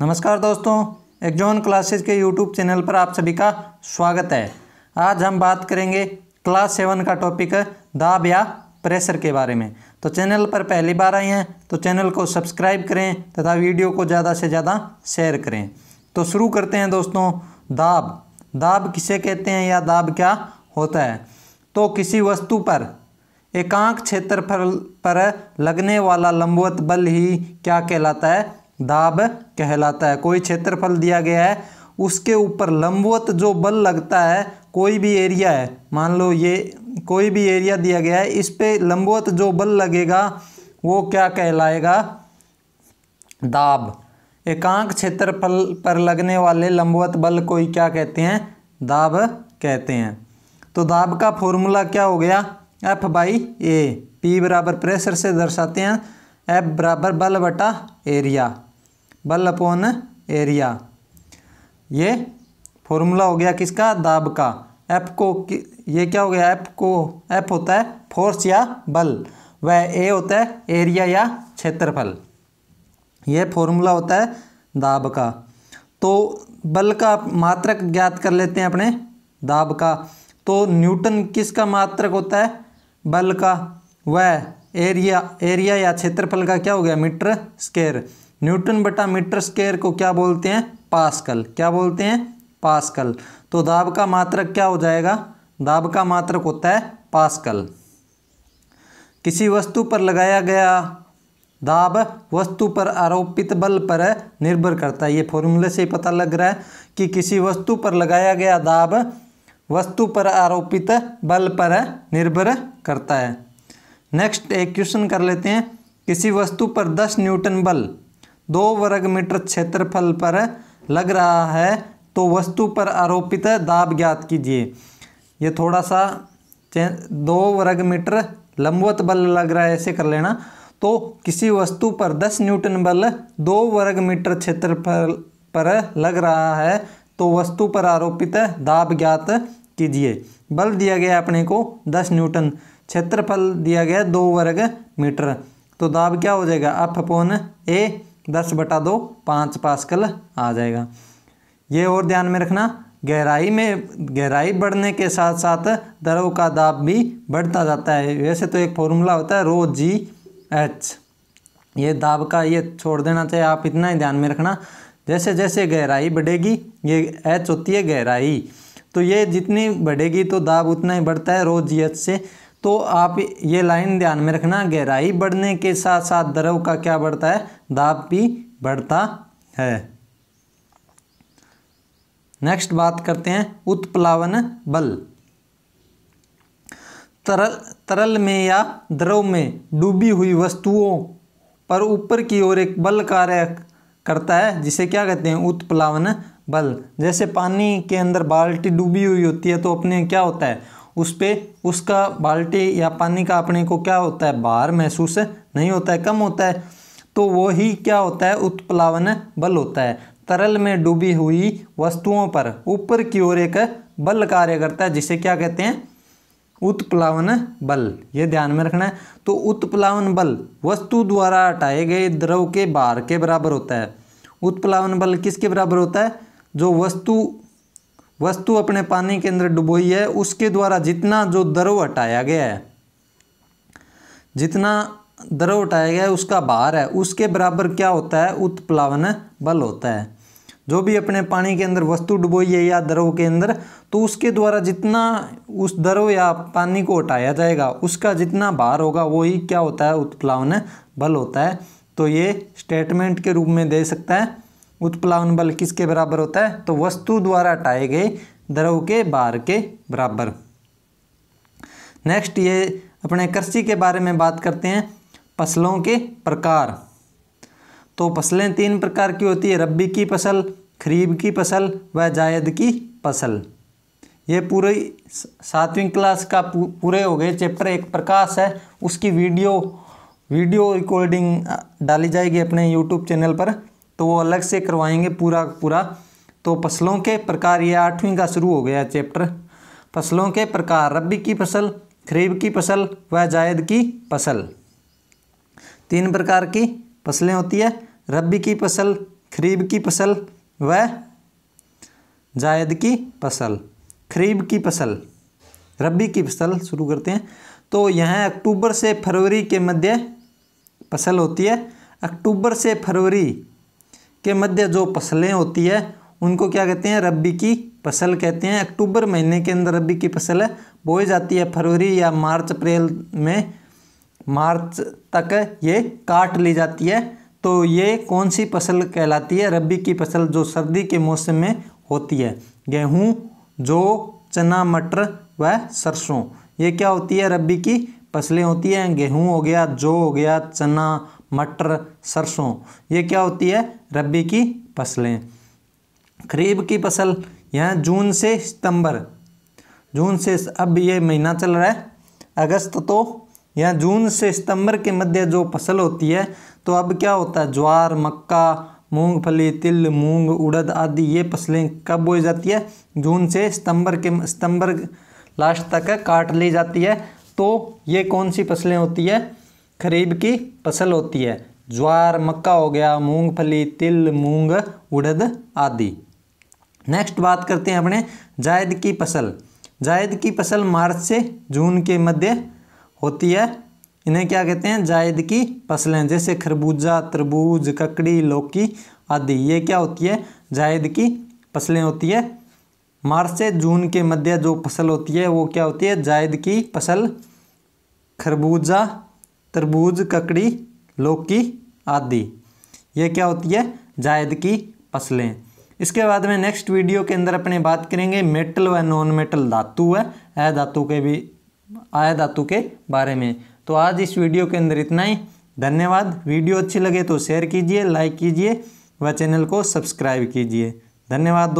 नमस्कार दोस्तों एग्जॉन क्लासेस के यूट्यूब चैनल पर आप सभी का स्वागत है आज हम बात करेंगे क्लास सेवन का टॉपिक दाब या प्रेशर के बारे में तो चैनल पर पहली बार आए हैं तो चैनल को सब्सक्राइब करें तथा वीडियो को ज़्यादा से ज़्यादा शेयर करें तो शुरू करते हैं दोस्तों दाब दाब किसे कहते हैं या दाब क्या होता है तो किसी वस्तु पर एकांक क्षेत्रफल पर लगने वाला लंबवत बल ही क्या कहलाता है दाब कहलाता है कोई क्षेत्रफल दिया गया है उसके ऊपर लंबवत जो बल लगता है कोई भी एरिया है मान लो ये कोई भी एरिया दिया गया है इस पे लंबवत जो बल लगेगा वो क्या कहलाएगा दाब एकांक क्षेत्रफल पर लगने वाले लंबवत बल को ही क्या कहते हैं दाब कहते हैं तो दाब का फॉर्मूला क्या हो गया एफ बाई ए पी बराबर प्रेशर से दर्शाते हैं एफ बराबर बल बटा एरिया बल अपॉन एरिया ये फॉर्मूला हो गया किसका दाब का एफ को ये क्या हो गया एफ को एफ होता है फोर्स या बल व ए होता है एरिया या क्षेत्रफल ये फॉर्मूला होता है दाब का तो बल का मात्रक ज्ञात कर लेते हैं अपने दाब का तो न्यूटन किसका मात्रक होता है बल का वह एरिया एरिया या क्षेत्रफल का क्या हो गया मीटर स्केयर न्यूटन बटा मीटर स्केयर को क्या बोलते हैं पास्कल क्या बोलते हैं पास्कल तो दाब का मात्रक क्या हो जाएगा दाब का मात्रक होता है पास्कल किसी वस्तु पर लगाया गया दाब वस्तु पर आरोपित बल पर निर्भर करता है ये फॉर्मूले से ही पता लग रहा है कि किसी वस्तु पर लगाया गया दाब वस्तु पर आरोपित बल पर निर्भर करता है नेक्स्ट एक क्वेश्चन कर लेते हैं किसी वस्तु पर 10 न्यूटन बल दो वर्ग मीटर क्षेत्रफल पर लग रहा है तो वस्तु पर आरोपित दाब ज्ञात कीजिए ये थोड़ा सा दो वर्ग मीटर लंबवत बल लग रहा है ऐसे कर लेना तो किसी वस्तु पर दस न्यूटन बल दो वर्ग मीटर क्षेत्रफल पर लग रहा है तो वस्तु पर आरोपित दाब ज्ञात कीजिए बल दिया गया अपने को दस न्यूटन क्षेत्रफल दिया गया दो वर्ग मीटर तो दाब क्या हो जाएगा अपन ए दस बटा दो पाँच पास्कल आ जाएगा ये और ध्यान में रखना गहराई में गहराई बढ़ने के साथ साथ द्रव का दाब भी बढ़ता जाता है वैसे तो एक फॉर्मूला होता है रो जी एच ये दाब का ये छोड़ देना चाहिए आप इतना ही ध्यान में रखना जैसे जैसे गहराई बढ़ेगी ये एच होती है गहराई तो ये जितनी बढ़ेगी तो दाब उतना ही बढ़ता है रो जी एच से तो आप ये लाइन ध्यान में रखना गहराई बढ़ने के साथ साथ द्रव का क्या बढ़ता है दाब भी बढ़ता है नेक्स्ट बात करते हैं उत्प्लावन बल तरल तरल में या द्रव में डूबी हुई वस्तुओं पर ऊपर की ओर एक बल कार्य करता है जिसे क्या कहते हैं उत्प्लावन बल जैसे पानी के अंदर बाल्टी डूबी हुई होती है तो अपने क्या होता है उस पर उसका बाल्टी या पानी का अपने को क्या होता है बार महसूस नहीं होता है कम होता है तो वो ही क्या होता है उत्प्लावन बल होता है तरल में डूबी हुई वस्तुओं पर ऊपर की ओर एक बल कार्य करता है जिसे क्या कहते हैं उत्प्लावन बल ये ध्यान में रखना है तो उत्प्लावन बल वस्तु द्वारा हटाए गए द्रव के बार के बराबर होता है उत्प्लावन बल किसके बराबर होता है जो वस्तु वस्तु अपने पानी के अंदर डुबोई है उसके द्वारा जितना जो द्रव हटाया गया है जितना द्रव हटाया गया है उसका भार है उसके बराबर क्या होता है उत्प्लावन बल होता है जो भी अपने पानी के अंदर वस्तु डुबोई है या द्रव के अंदर तो उसके द्वारा जितना उस द्रव या पानी को हटाया जाएगा उसका जितना भार होगा वही क्या होता है उत्प्लावन बल होता है तो ये स्टेटमेंट के रूप में दे सकता है उत्प्लावन बल किसके बराबर होता है तो वस्तु द्वारा हटाए गए द्रव के बार के बराबर नेक्स्ट ये अपने कृषि के बारे में बात करते हैं फसलों के प्रकार तो फसलें तीन प्रकार की होती है रबी की फसल खरीब की फसल व जायद की फसल ये पूरे सातवीं क्लास का पूरे हो गए चैप्टर एक प्रकाश है उसकी वीडियो वीडियो रिकॉर्डिंग डाली जाएगी अपने यूट्यूब चैनल पर तो वो अलग से करवाएंगे पूरा पूरा तो फसलों के प्रकार ये आठवीं का शुरू हो गया चैप्टर फसलों के प्रकार रबी की फसल खरीब की फसल व जायद की फसल तीन प्रकार की फसलें होती है रबी की फसल खरीब की फसल व जायद की फसल खरीब की फसल रबी की फसल शुरू करते हैं तो यह अक्टूबर से फरवरी के मध्य फसल होती है अक्टूबर से फरवरी के मध्य जो फसलें होती है उनको क्या कहते हैं रबी की फसल कहते हैं अक्टूबर महीने के अंदर रबी की फसल बोई जाती है फरवरी या मार्च अप्रैल में मार्च तक ये काट ली जाती है तो ये कौन सी फसल कहलाती है रबी की फसल जो सर्दी के मौसम में होती है गेहूँ जो चना मटर व सरसों ये क्या होती है रबी की फसलें होती हैं गेहूँ हो गया जौ हो गया चना मटर सरसों ये क्या होती है रबी की फसलें खरीब की फसल यह जून से सितंबर जून से अब ये महीना चल रहा है अगस्त तो यह जून से सितंबर के मध्य जो फसल होती है तो अब क्या होता है ज्वार मक्का मूंगफली तिल मूंग उड़द आदि ये फसलें कब बोई जाती है जून से सितंबर के सितंबर लास्ट तक काट ली जाती है तो ये कौन सी फसलें होती है खरीब की फसल होती है ज्वार मक्का हो गया मूंगफली तिल मूंग उड़द आदि नेक्स्ट बात करते हैं अपने जायद की फसल जायद की फसल मार्च से जून के मध्य होती है इन्हें क्या कहते हैं जायद की फसलें जैसे खरबूजा तरबूज ककड़ी लौकी आदि ये क्या होती है जायद की फसलें होती है मार्च से जून के मध्य जो फसल होती है वो क्या होती है जायद की फसल खरबूजा तरबूज ककड़ी लौकी आदि ये क्या होती है जायद की फसलें इसके बाद में नेक्स्ट वीडियो के अंदर अपने बात करेंगे मेटल व नॉन मेटल धातु है अय धातु के भी आय धातु के बारे में तो आज इस वीडियो के अंदर इतना ही धन्यवाद वीडियो अच्छी लगे तो शेयर कीजिए लाइक कीजिए व चैनल को सब्सक्राइब कीजिए धन्यवाद